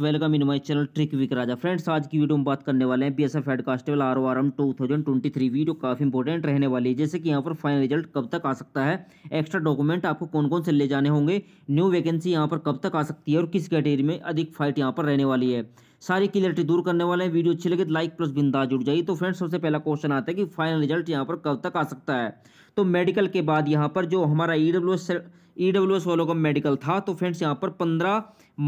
welcome in my channel trick विक राजा friends आज की वीडियो में बात करने वाले हैं B S F head R O R M two thousand twenty three video काफ़ी इंपॉर्टेंट रहने वाली है जैसे कि यहाँ पर फाइनल रिजल्ट कब तक आ सकता है एक्स्ट्रा डॉक्यूमेंट आपको कौन कौन से ले जाने होंगे न्यू वैकेंसी यहाँ पर कब तक आ सकती है और किस कैटेगरी में अधिक फाइट यहाँ पर रहने वाली है सारी क्लियरिटी दूर करने वाले हैं वीडियो अच्छी लगे तो लाइक प्लस बिंदा जुड़ जाइए तो फ्रेंड्स सबसे पहला क्वेश्चन आता है कि फाइनल रिजल्ट यहाँ पर कब तक आ सकता है तो मेडिकल के बाद यहाँ पर जो हमारा E W S E W S वालों का मेडिकल था तो फ्रेंड्स यहाँ पर पंद्रह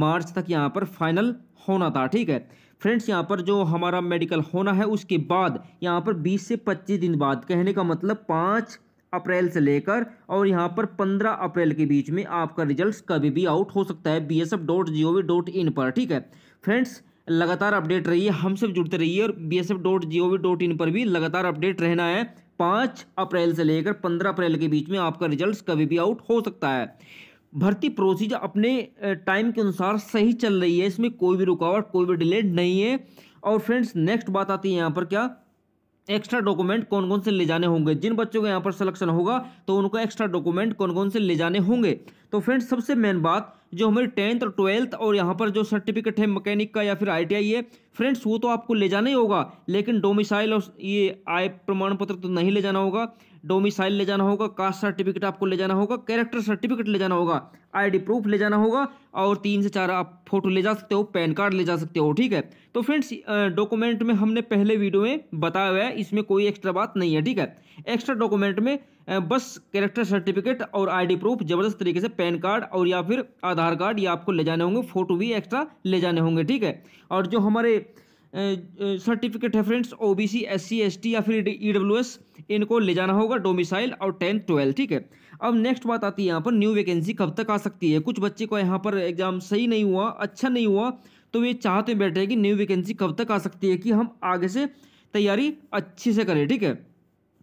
मार्च तक यहाँ पर फाइनल होना था ठीक है फ्रेंड्स यहाँ पर जो हमारा मेडिकल होना है उसके बाद यहाँ पर बीस से पच्चीस दिन बाद कहने का मतलब पाँच अप्रैल से लेकर और यहाँ पर 15 अप्रैल के बीच में आपका रिजल्ट कभी भी आउट हो सकता है B S F dot G O V dot in पर ठीक है फ्रेंड्स लगातार अपडेट रहिए हमसे जुड़ते रहिए और B S F dot G O V dot in पर भी लगातार अपडेट रहना है पाँच अप्रैल से लेकर पंद्रह अप्रैल के बीच में आपका रिजल्ट कभी भी आउट हो सकता है भर्ती प्रोसीजर अपने टाइम के अनुसार सही चल रही है इसमें कोई भी रुकावट कोई भी डिले नहीं है और फ्रेंड्स नेक्स्ट बात आती है यहाँ पर क्या एक्स्ट्रा डॉक्यूमेंट कौन कौन से ले जाने होंगे जिन बच्चों का यहाँ पर सिलेक्शन होगा तो उनको एक्स्ट्रा डॉक्यूमेंट कौन कौन से ले जाने होंगे तो फ्रेंड्स सबसे मेन बात जो हमारी टेंथ और ट्वेल्थ और यहाँ पर जो सर्टिफिकेट है मैकेनिक का या फिर आईटीआई है फ्रेंड्स वो तो आपको ले जाना ही होगा लेकिन डोमिसाइल और ये आय प्रमाण पत्र तो नहीं ले जाना होगा डोमिसाइल ले जाना होगा कास्ट सर्टिफिकेट आपको ले जाना होगा कैरेक्टर सर्टिफिकेट ले जाना होगा आईडी प्रूफ ले जाना होगा और तीन से चार आप फोटो ले जा सकते हो पैन कार्ड ले जा सकते हो ठीक है तो फ्रेंड्स डॉक्यूमेंट में हमने पहले वीडियो में बताया हुआ है इसमें कोई एक्स्ट्रा बात नहीं है ठीक है एक्स्ट्रा डॉक्यूमेंट में बस कैरेक्टर सर्टिफिकेट और आईडी प्रूफ जबरदस्त तरीके से पैन कार्ड और या फिर आधार कार्ड ये आपको ले जाने होंगे फोटो भी एक्स्ट्रा ले जाने होंगे ठीक है और जो हमारे सर्टिफिकेट है friends O B C S C S T या फिर ई डब्ल्यू एस इनको ले जाना होगा डोमिसाइल और टेन ट्वेल्थ ठीक है अब नेक्स्ट बात आती है यहाँ पर न्यू वैकेंसी कब तक आ सकती है कुछ बच्चे को यहाँ पर एग्जाम सही नहीं हुआ अच्छा नहीं हुआ तो वे चाहते बैठे कि न्यू वैकेंसी कब तक आ सकती है कि हम आगे से तैयारी अच्छी से करें ठीक है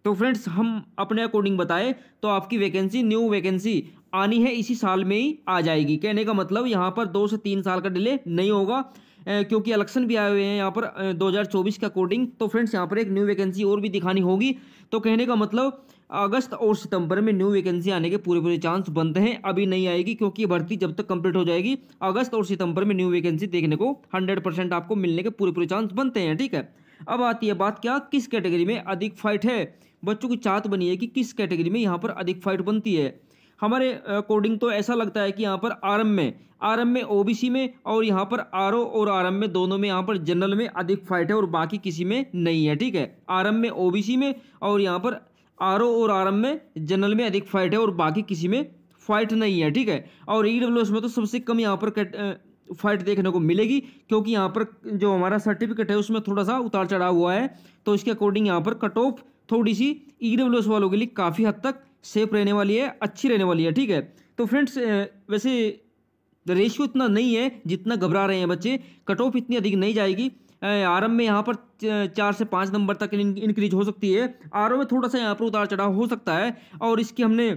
तो फ्रेंड्स हम अपने अकॉर्डिंग बताएं तो आपकी वैकेंसी न्यू वैकेंसी आनी है इसी साल में ही आ जाएगी कहने का मतलब यहाँ पर दो से तीन साल का डिले नहीं होगा क्योंकि इलेक्शन भी आए हुए हैं यहाँ पर 2024 के अकॉर्डिंग तो फ्रेंड्स यहाँ पर एक न्यू वैकेंसी और भी दिखानी होगी तो कहने का मतलब अगस्त और सितंबर में न्यू वैकेंसी आने के पूरे पूरे चांस बनते हैं अभी नहीं आएगी क्योंकि भर्ती जब तक कंप्लीट हो जाएगी अगस्त और सितंबर में न्यू वैकेंसी देखने को 100 परसेंट आपको मिलने के पूरे पूरे चांस बनते हैं ठीक है अब आती है बात क्या किस कैटेगरी में अधिक फाइट है बच्चों की चाहत बनी है कि किस कैटेगरी में यहाँ पर अधिक फाइट बनती है हमारे अकॉर्डिंग तो ऐसा लगता है कि यहाँ पर आरम में आरम में ओबीसी में और यहाँ पर आर और आरम में दोनों में यहाँ पर जनरल में अधिक फाइट है और बाकी किसी में नहीं है ठीक है आरम में ओबीसी में और यहाँ पर आर और आरम में जनरल में अधिक फाइट है और बाकी किसी में फाइट नहीं है ठीक है और ई में तो सबसे कम यहाँ पर कट, फाइट देखने को मिलेगी क्योंकि यहाँ पर जो हमारा सर्टिफिकेट है उसमें थोड़ा सा उतार चढ़ाव हुआ है तो इसके अकॉर्डिंग यहाँ पर कट ऑफ थोड़ी सी ई e वालों के लिए काफ़ी हद तक सेफ रहने वाली है अच्छी रहने वाली है ठीक है तो फ्रेंड्स वैसे रेशियो इतना नहीं है जितना घबरा रहे हैं बच्चे कट ऑफ इतनी अधिक नहीं जाएगी आरम में यहाँ पर चार से पाँच नंबर तक इंक्रीज हो सकती है आर में थोड़ा सा यहाँ पर उतार चढ़ाव हो सकता है और इसकी हमने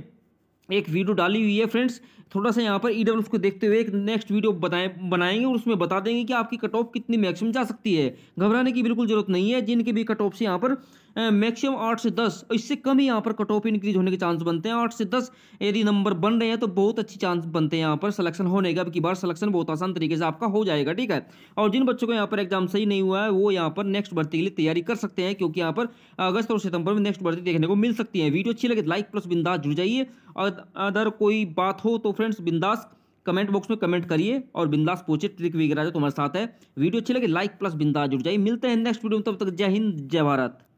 एक वीडियो डाली हुई है फ्रेंड्स थोड़ा सा यहाँ पर ई e को देखते हुए एक नेक्स्ट वीडियो बताएं बनाएंगे और उसमें बता देंगे कि आपकी कट ऑफ कितनी मैक्सिमम जा सकती है घबराने की बिल्कुल जरूरत नहीं है जिनके भी कट ऑफ से यहाँ पर मैक्सिमम आठ से दस इससे कम ही यहाँ पर कट ऑफ इंक्रीज होने के चांस बनते हैं आठ से दस यदि नंबर बन रहे हैं तो बहुत अच्छी चांस बनते हैं यहाँ पर सिलेक्शन होने का अब की बार सिलेक्शन बहुत आसान तरीके से आपका हो जाएगा ठीक है और जिन बच्चों को यहाँ पर एग्जाम सही नहीं हुआ है वो यहाँ पर नेक्स्ट भर्ती के लिए तैयारी कर सकते हैं क्योंकि यहाँ पर अगस्त और सितंबर में नेक्स्ट भर्ती देखने को मिल सकती है वीडियो अच्छी लगे लाइक तो प्लस बिंदास जुड़ जाइए और अगर कोई बात हो तो फ्रेंड्स बिंदास कमेंट बॉक्स में कमेंट करिए और बिंदास पूछे ट्रिक वगैरह जो तुम्हारे साथ है वीडियो अच्छी लगे लाइक प्लस बिंदास जुड़ जाइए मिलते हैं नेक्स्ट वीडियो में तब तक जय हिंद जय भारत